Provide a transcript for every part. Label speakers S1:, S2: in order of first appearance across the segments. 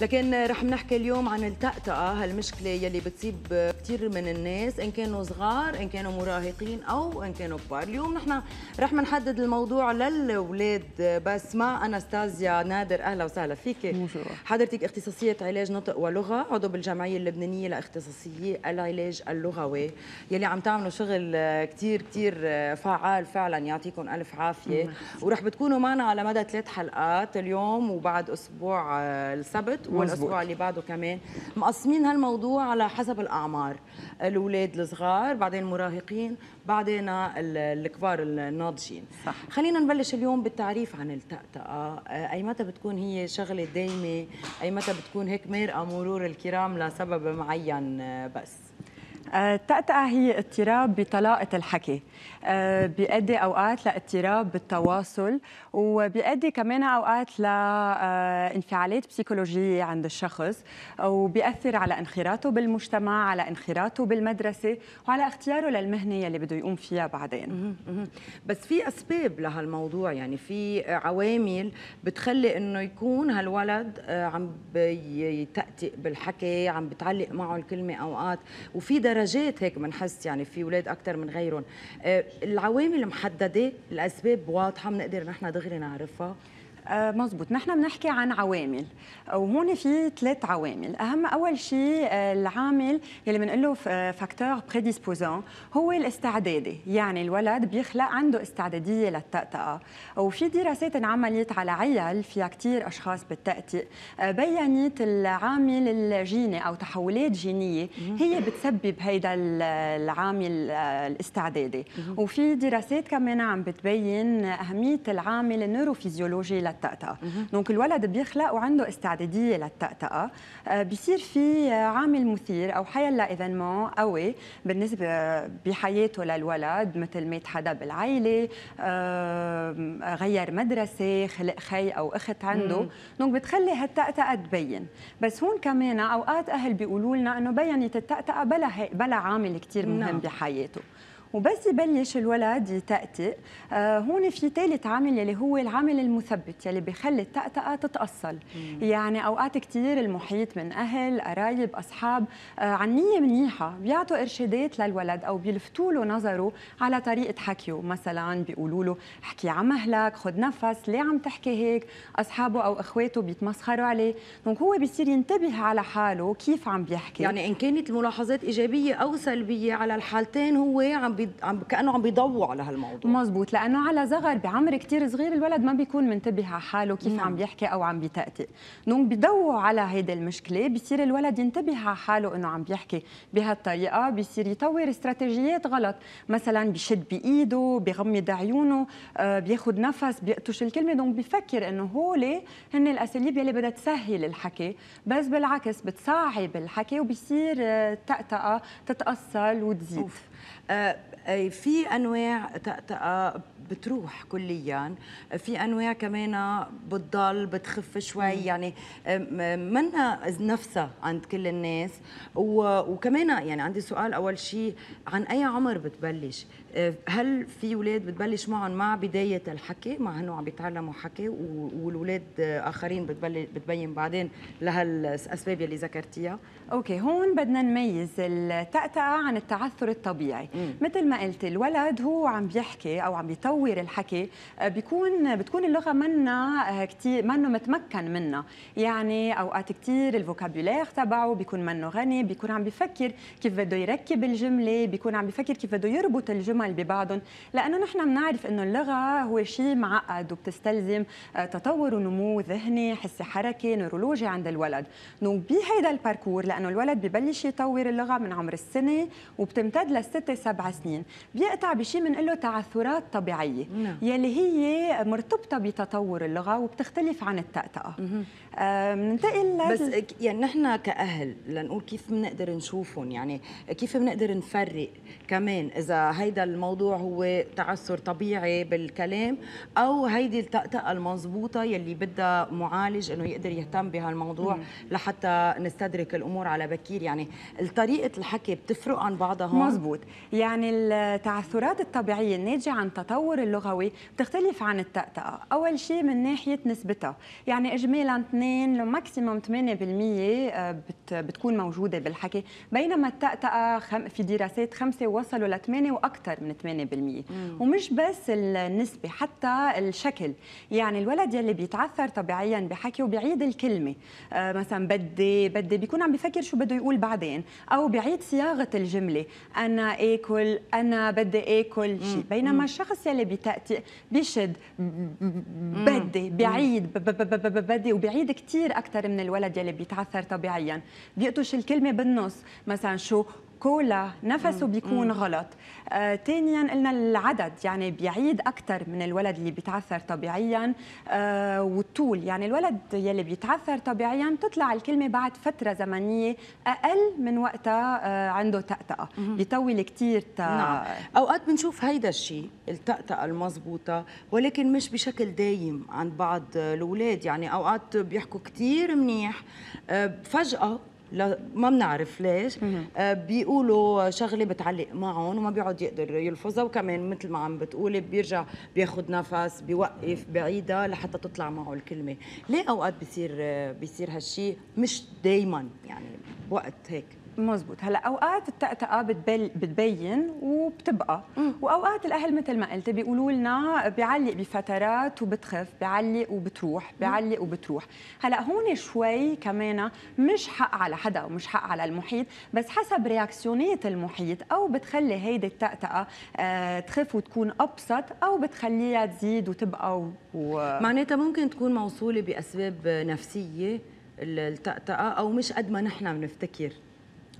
S1: لكن رح نحكي اليوم عن التأتأة هالمشكلة يلي بتصيب كتير من الناس إن كانوا صغار إن كانوا مراهقين أو إن كانوا كبار اليوم نحن رح نحدد الموضوع للأولاد بس مع أناستازيا نادر أهلا وسهلا فيك حضرتك اختصاصية علاج نطق ولغة عضو بالجمعية اللبنانية لاختصاصية العلاج اللغوي يلي عم تعملوا شغل كتير كتير فعال فعلا يعطيكم ألف عافية ورح بتكونوا معنا على مدى ثلاث حلقات اليوم وبعد أسبوع السبت والاسبوع اللي بعده كمان مقسمين هالموضوع على حسب الاعمار الاولاد الصغار بعدين المراهقين بعدين الكبار الناضجين صح. خلينا نبلش اليوم بالتعريف عن التأتأة آه، اي متى بتكون هي شغله دايمه اي متى بتكون هيك مرقه مرور الكرام لسبب معين آه، بس
S2: التأتأة هي اضطراب بطلاقة الحكي آه، بيؤدي أوقات لاضطراب بالتواصل وبيؤدي كمان أوقات لانفعالات آه، بسيكولوجية عند الشخص وبيأثر على انخراطه بالمجتمع على انخراطه بالمدرسة وعلى اختياره للمهنة اللي بده يقوم فيها بعدين بس في أسباب لهالموضوع يعني في عوامل بتخلي إنه يكون هالولد
S1: آه، عم بيتأتئ بالحكي عم بتعلق معه الكلمة أوقات وفي درجة درجات هيك بنحس يعني في اولاد اكثر من غيرهم آه، العوامل محدده
S2: الاسباب واضحه بنقدر نحن دغري نعرفها آه، مزبوط نحن بنحكي عن عوامل وهون في ثلاث عوامل اهم اول شيء آه، العامل يلي بنقول له فاكتور بريديسبوزون هو الاستعدادي يعني الولد بيخلق عنده استعداديه للتأتأة وفي دراسات انعملت على عيال فيها كثير اشخاص بالتأتئ آه، بينت العامل الجيني او تحولات جينيه هي بتسبب هيدا العامل الاستعدادي وفي دراسات كمان عم بتبين اهميه العامل النيروفيزيولوجي للتأتأة التأتأة دونك الولد بيخلق وعنده استعدادية للتأتأة آه، بصير في آه، عامل مثير أو حيلا إيفينمون قوي بالنسبة بحياته للولد مثل مات حدا بالعائلة آه، غير مدرسة خلق خي أو أخت عنده دونك بتخلي هالتأتأة تبين بس هون كمان أوقات أهل بيقولوا لنا إنه بينت التأتأة بلا بلا عامل كثير مهم نعم. بحياته وبس يبلش الولد يتأتئ آه، هون في ثالث عامل اللي هو العامل المثبت يلي بخلي التأتأة تتأصل مم. يعني أوقات كثير المحيط من أهل قرايب أصحاب آه، عن عنية منيحة بيعطوا إرشادات للولد أو بيلفتوا له نظره على طريقة حكيه مثلا بيقولوا له احكي عن مهلك خد نفس ليه عم تحكي هيك أصحابه أو إخواته بيتمسخروا عليه دونك هو بيصير ينتبه على حاله كيف عم بيحكي يعني إن كانت الملاحظات إيجابية أو سلبية على الحالتين هو عم عم كانه عم بيضووا على هالموضوع مزبوط لانه على زغر بعمر كثير صغير الولد ما بيكون منتبه على حاله كيف مم. عم نعم. بيحكي او عم بيتأتئ دونك بيضووا على هيدي المشكله بصير الولد ينتبه على حاله انه عم بيحكي بهالطريقه بصير يطور استراتيجيات غلط مثلا بشد بايده بغمض عيونه آه، بياخذ نفس بيقطش الكلمه دونك بيفكر انه هول هن الاساليب يلي بدها تسهل الحكي بس بالعكس بتصعب الحكي وبيصير التأتأة تتأصل وتزيد أوف. آه، في انواع تأتأة
S1: بتروح كليا في انواع كمان آه، بتضل بتخف شوي يعني منا نفسها عند كل الناس وكمان آه، يعني عندي سؤال اول شيء عن اي عمر بتبلش آه، هل في اولاد بتبلش معهم مع بدايه الحكي مع انه عم بيتعلموا حكي والولاد اخرين بتبلش
S2: بتبين بعدين لهالاسباب يلي ذكرتيها اوكي هون بدنا نميز التأتأة عن التعثر الطبيعي مثل ما ما الولد هو عم بيحكي او عم بيطور الحكي آه، بيكون بتكون اللغه منا آه، كثير منه متمكن منها يعني اوقات كثير الفوكابولير تبعه بيكون منه غني بيكون عم بيفكر كيف بده يركب الجمله بيكون عم بيفكر كيف بده يربط الجمل ببعضهم لانه نحن بنعرف انه اللغه هو شيء معقد وبتستلزم آه، تطور ونمو ذهني حس حركي نورولوجي عند الولد دونك بهيدا الباركور لانه الولد ببلش يطور اللغه من عمر السنه وبتمتد لست سبع سنين الانسان بيقطع بشيء بنقول له تعثرات طبيعيه نعم. يلي هي مرتبطه بتطور اللغه وبتختلف عن التأتأة
S1: آه، بننتقل آه بس يعني نحن كأهل لنقول كيف بنقدر نشوفهم يعني كيف بنقدر نفرق كمان اذا هيدا الموضوع هو تعثر طبيعي بالكلام او هيدي التأتأة المضبوطه يلي بدها معالج انه يقدر يهتم بهالموضوع لحتى نستدرك الامور على بكير يعني طريقه الحكي
S2: بتفرق عن بعضها مزبوط يعني التعثرات الطبيعية الناتجة عن التطور اللغوي بتختلف عن التأتأة أول شيء من ناحية نسبتها يعني إجمالا 2 لماكسيموم 8% بتكون موجودة بالحكي بينما التأتأة في دراسات خمسة وصلوا ل 8 وأكثر من 8% ومش بس النسبة حتى الشكل يعني الولد يلي بيتعثر طبيعيا بحكي وبيعيد الكلمة آه، مثلا بدي بدي بيكون عم بفكر شو بده يقول بعدين أو بيعيد صياغة الجملة أنا آكل انا بدي اكل شيء بينما الشخص يلي بتاتي بيشد بدي بعيد بدي وبعيد كثير اكثر من الولد يلي بيتعثر طبيعيا بيقطش الكلمه بالنص مثلا شو كولا نفسه بيكون غلط ثانيا آه قلنا العدد يعني بيعيد اكثر من الولد اللي بيتعثر طبيعيا آه والطول يعني الولد يلي بيتعثر طبيعيا بتطلع الكلمه بعد فتره زمنيه اقل من وقتها آه عنده تأتأة بيطول كثير تا... نعم اوقات بنشوف هيدا الشيء التأتأة المضبوطه
S1: ولكن مش بشكل دايم عند بعض الاولاد يعني اوقات بيحكوا كثير منيح آه، فجاه لا ما بنعرف ليش آه بيقولوا شغله بتعلق معهم وما بيقعد يقدر يلفظها وكمان مثل ما عم بتقولي بيرجع بياخذ نفس بيوقف بعيدها لحتى تطلع معه الكلمه ليه اوقات بيصير آه،
S2: بيصير هالشيء مش دايما يعني وقت هيك مزبوط هلا اوقات التأتأة بتبل بتبين وبتبقى واوقات الاهل مثل ما قلت بيقولوا لنا بيعلق بفترات وبتخف بيعلق وبتروح بيعلق وبتروح هلا هون شوي كمان مش حق على حدا ومش حق على المحيط بس حسب رياكسيونيه المحيط او بتخلي هيدي التأتأة آه، تخف وتكون ابسط او بتخليها تزيد وتبقى و... معناتها ممكن تكون موصوله باسباب نفسيه التأتأة او مش قد ما نحن بنفتكر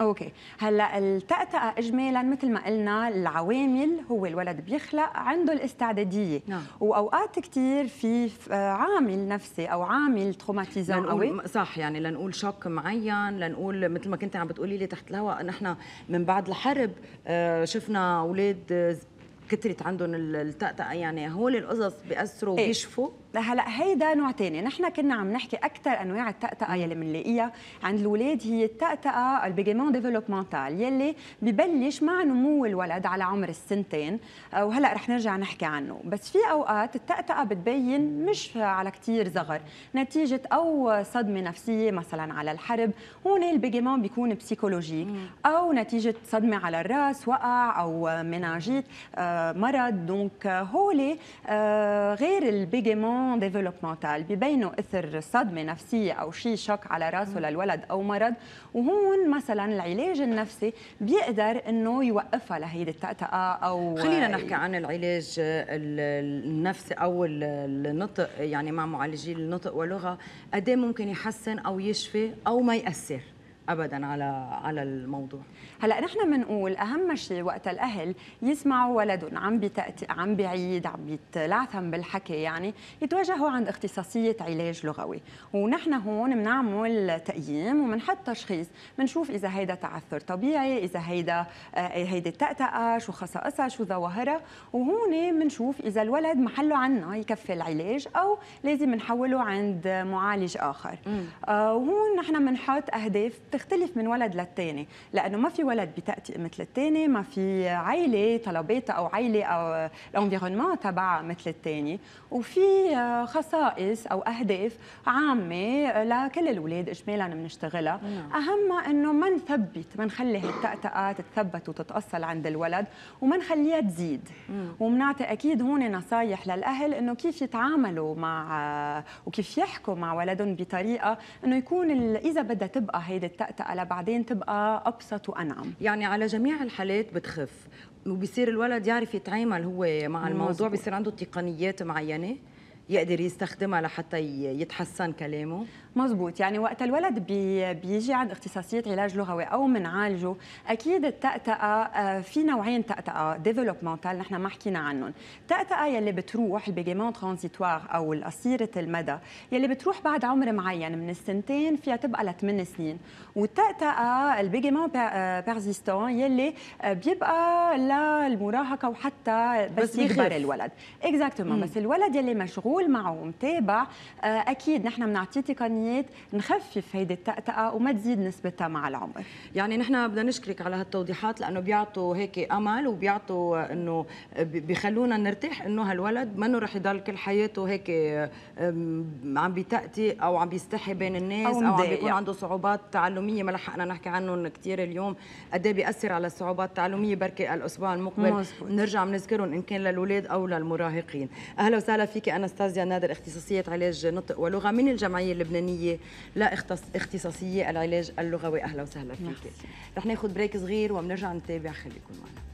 S2: اوكي هلا التأتأة اجمالا مثل ما قلنا العوامل هو الولد بيخلق عنده الاستعداديه نعم. واوقات كثير في عامل نفسي او عامل تروماتيزم قوي
S1: صح يعني لنقول شك معين لنقول مثل ما كنت عم بتقولي لي تحت الهواء نحن من بعد الحرب آه، شفنا اولاد كترت عندهم التأتأة يعني
S2: هول القصص بيأثروا إيه. وبيشفوا هلا هيدا نوع ثاني نحن كنا عم نحكي اكثر انواع التأتأة يلي بنلاقيها عند الاولاد هي التأتأة البيجيمون ديفلوبمنتال يلي ببلش مع نمو الولد على عمر السنتين آه، وهلا رح نرجع نحكي عنه بس في اوقات التأتأة بتبين مش على كثير صغر نتيجه او صدمه نفسيه مثلا على الحرب هون البيجيمون بيكون بسيكولوجيك او نتيجه صدمه على الراس وقع او مناجيت آه، مرض دونك هولي آه، غير البيجيمون ديفلوبمنتال ببينوا اثر صدمه نفسيه او شيء شوك على راسه للولد او مرض وهون مثلا العلاج النفسي بيقدر انه يوقفها لهيدي التأتأة او خلينا آه، نحكي عن العلاج آه،
S1: النفسي او النطق يعني مع معالجي النطق واللغه قد إيه ممكن
S2: يحسن او يشفي او ما ياثر ابدا على على الموضوع هلا نحن بنقول اهم شيء وقت الاهل يسمعوا ولدهم عم بتأتي عم بعيد عم بيتلعثم بالحكي يعني يتوجهوا عند اختصاصيه علاج لغوي ونحن هون بنعمل تقييم وبنحط تشخيص بنشوف اذا هيدا تعثر طبيعي اذا هيدا آه، هيدي التأتأة شو خصائصها شو ظواهرها وهون بنشوف اذا الولد محله عنا يكفي العلاج او لازم نحوله عند معالج اخر آه، وهون نحن بنحط اهداف بتختلف من ولد للتاني لانه ما في ولد بتاتي مثل التاني ما في عائله طلباتها او عائله او الانفيرونمون تبعها مثل التاني وفي خصائص او اهداف عامه لكل الاولاد اجمالا بنشتغلها نعم. اهمها انه ما نثبت ما نخلي هالتأتأة تتثبت وتتأصل عند الولد وما نخليها تزيد وبنعطي اكيد هون نصايح للاهل انه كيف يتعاملوا مع وكيف يحكوا مع ولدهم بطريقه انه يكون اذا بدها تبقى هيدي التأتأة التأتأة لبعدين تبقى أبسط وأنعم يعني على
S1: جميع الحالات بتخف وبصير الولد يعرف يتعامل هو مع الموضوع بصير عنده تقنيات معينه يقدر يستخدمها لحتى يتحسن كلامه مزبوط
S2: يعني وقت الولد بي بيجي عند اختصاصية علاج لغوي أو منعالجه أكيد التأتأة آه، في نوعين تأتأة ديفلوبمنتال نحن ما حكينا عنهم التأتأة يلي بتروح البيجيمون ترانزيتوار أو القصيرة المدى يلي بتروح بعد عمر معين من السنتين فيها تبقى لثمان سنين والتأتأة البيجيمون بيرزيستون آه، يلي آه، بيبقى للمراهقة وحتى بس, بس يكبر الولد اكزاكتومون بس الولد يلي مشغول مسؤول معه ومتابع آه، اكيد نحن بنعطيه تقنيات نخفف هيدي التأتأة وما تزيد نسبتها مع العمر يعني نحن بدنا نشكرك على هالتوضيحات
S1: لانه بيعطوا هيك امل وبيعطوا انه بخلونا نرتاح انه هالولد منه رح يضل كل حياته هيك عم بيتأتي او عم بيستحي بين الناس او, أو عم بيكون عنده صعوبات تعلميه ما لحقنا نحكي عنهم كثير اليوم قد ايه بياثر على الصعوبات التعلميه بركي الاسبوع المقبل مزبوط. نرجع بنذكرهم ان كان للاولاد او للمراهقين اهلا وسهلا فيك انستاذ استاذ نادر اختصاصيه علاج نطق ولغه من الجمعيه اللبنانيه اختصاصيه العلاج اللغوي اهلا وسهلا فيك رح ناخذ بريك صغير وبنرجع نتابع خليكم معنا